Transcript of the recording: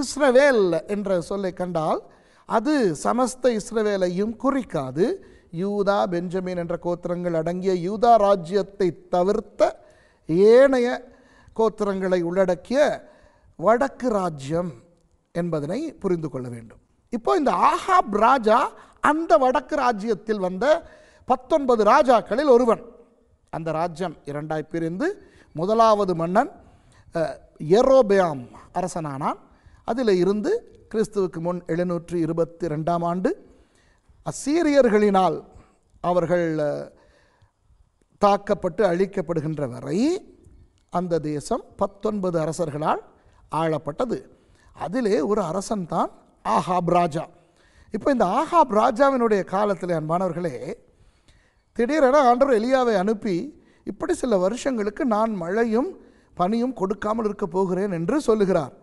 இஸ்ரவேல் என்ற சொல்லை கண்டால் அது சமஸ்த இஸ்ரவேலையும் குறிக்காது யூதா பெஞ்சமின் என்ற கோத்திரங்கள் அடங்கிய யூதா ராஜ்யத்தை தவிர்த்த ஏனைய கோத்திரங்களை உள்ளடக்கிய வடக்கு ராஜ்யம் என்பதனை புரிந்து கொள்ள வேண்டும் இப்போ இந்த ஆஹாப் ராஜா அந்த வடக்கு ராஜ்யத்தில் வந்த பத்தொன்பது ராஜாக்களில் ஒருவன் அந்த ராஜ்யம் இரண்டாய் பிரிந்து முதலாவது மன்னன் எரோபியாம் அரசனானான் அதில் இருந்து கிறிஸ்துவுக்கு முன் எழுநூற்றி இருபத்தி ரெண்டாம் ஆண்டு அசீரியர்களினால் அவர்கள் தாக்கப்பட்டு அழிக்கப்படுகின்ற வரை அந்த தேசம் பத்தொன்பது அரசர்களால் ஆளப்பட்டது அதிலே ஒரு அரசன் தான் ஆஹாப் ராஜா இப்போ இந்த ஆஹாப் ராஜாவினுடைய காலத்தில் அன்பானவர்களே திடீரென ஆண்டவர் எலியாவை அனுப்பி இப்படி சில வருஷங்களுக்கு நான் மழையும் பனியும் கொடுக்காமல் இருக்க போகிறேன் என்று சொல்லுகிறார்